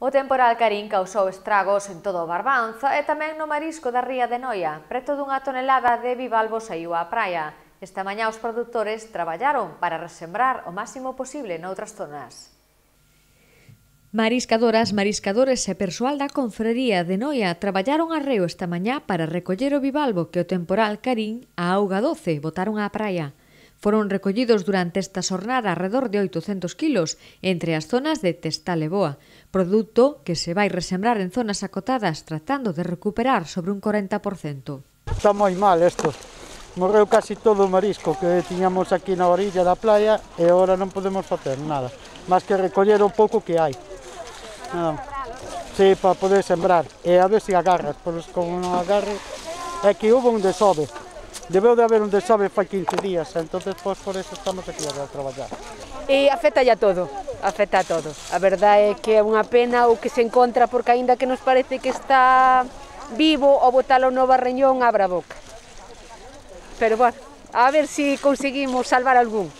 O temporal Carín causou estragos en todo o Barbanza e tamén no marisco da ría de Noia. Preto dunha tonelada de bivalvo saiu á praia. Esta mañá os produtores traballaron para resembrar o máximo posible noutras zonas. Mariscadoras, mariscadores e persoal da confrería de Noia traballaron arreo esta mañá para recoller o bivalvo que o temporal Carín a auga doce botaron á praia. Foron recollidos durante esta xornada alrededor de 800 kilos entre as zonas de Testal e Boa, produto que se vai resembrar en zonas acotadas tratando de recuperar sobre un 40%. Está moi mal isto. Morreu casi todo o marisco que tiñamos aquí na orilla da playa e agora non podemos facer nada, máis que recoller o pouco que hai. Nada. Sí, para poder sembrar. E a ver se agarras, pois como non agarras, é que houve un desove. Debeu de haber un desove fai 15 días, entonces pois, por eso estamos aquí a traballar. E afecta a todo, afecta a todo. A verdade é que é unha pena o que se encontra, porque aínda que nos parece que está vivo, o botalo no barreñón abra boca. Pero bueno, a ver se si conseguimos salvar algún.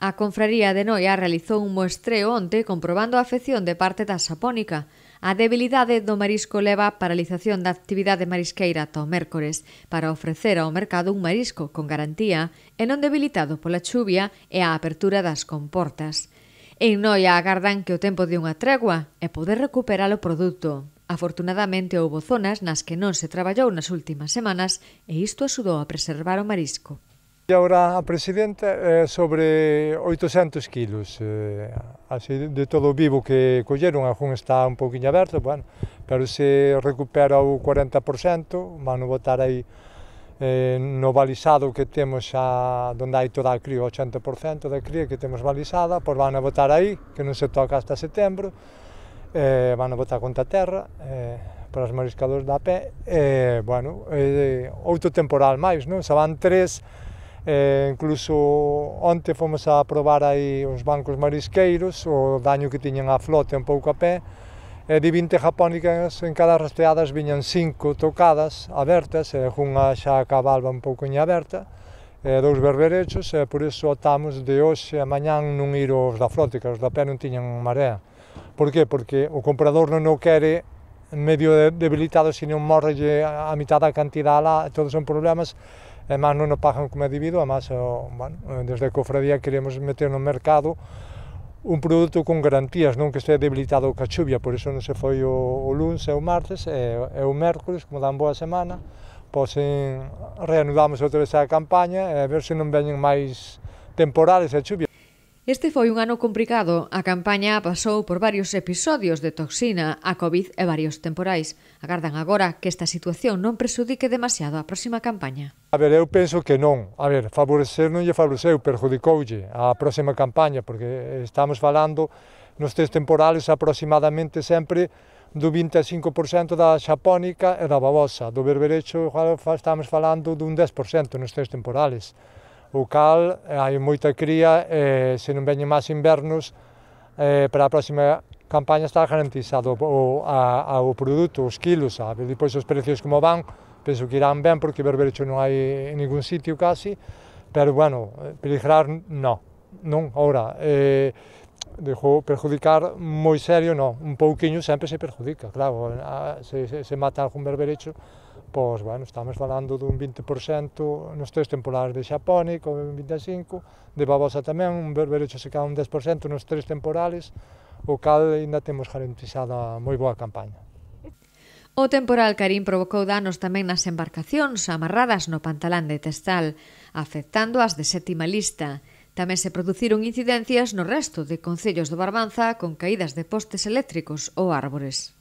A confraría de Noia realizou un mostreo onte comprobando a afección de parte da sapónica, A debilidade do marisco leva a paralización da actividade marisqueira ata o mércores para ofrecer ao mercado un marisco con garantía e non debilitado pola chuvia e a apertura das comportas. En Noia agardan que o tempo de unha tregua e poder recuperar o produto. Afortunadamente houbo zonas nas que non se traballou nas últimas semanas e isto axudou a preservar o marisco. E agora a presidenta é eh, sobre 800 kilos, eh, así de todo o vivo que colleron, algún está un pouquinho aberto, bueno, pero se recupera o 40%, a botar aí eh, no balizado que temos a, donde hai toda a cría, o 80% da cría que temos balizada, pois van a botar aí, que non se toca hasta setembro, eh, van a botar contra a terra, eh, para os mariscadores da pé, e, eh, bueno, eh, outro temporal máis, non? Se van tres eh, incluso onte fomos a probar aí uns bancos marisqueiros, o daño que tiñan a flote un pouco a pé, e de 20 japónicas en cada rastreadas viñan cinco tocadas abertas, e unha xa cabalba un pouco en aberta, e dous berberechos, e por iso atamos de hoxe a mañán non ir os da flote, que os da pé non tiñan marea. Por qué? Porque o comprador non o quere medio debilitado, se non morre a mitad da cantidad lá, todos son problemas, e máis non o pagan como individuo, e máis, bueno, desde a cofradía queremos meter no mercado un produto con garantías, non que estea debilitado ca chuvia, por iso non se foi o, o lunes e o martes e, e o mércoles, como dan boa semana, pois reanudamos outra vez a campaña e a ver se non veñen máis temporales e chuvia. Este foi un ano complicado. A campaña pasou por varios episodios de toxina a COVID e varios temporais. Agardan agora que esta situación non presudique demasiado a próxima campaña. A ver, eu penso que non. A ver, favorecer non lle favoreceu, perjudicoulle a próxima campaña, porque estamos falando nos tres temporales aproximadamente sempre do 25% da xapónica e da babosa. Do berberecho estamos falando dun 10% nos tres temporales o cal hai moita cría e se non veñen máis invernos eh, para a próxima campaña está garantizado o, a, a, o produto, os kilos, sabe? Depois os precios como van, penso que irán ben porque berberecho non hai en ningún sitio casi, pero bueno, peligrar non, non, ora, eh, dejo perjudicar moi serio, non, un pouquiño sempre se perjudica, claro, se, se, se mata algún berberecho, pois, bueno, estamos falando dun 20% nos tres temporadas de Xapónico, con 25%, de Babosa tamén, un Berberecho se un 10% nos tres temporales, o cal ainda temos garantizada moi boa campaña. O temporal Carín provocou danos tamén nas embarcacións amarradas no pantalán de Testal, afectando as de sétima lista. Tamén se produciron incidencias no resto de concellos do Barbanza con caídas de postes eléctricos ou árbores.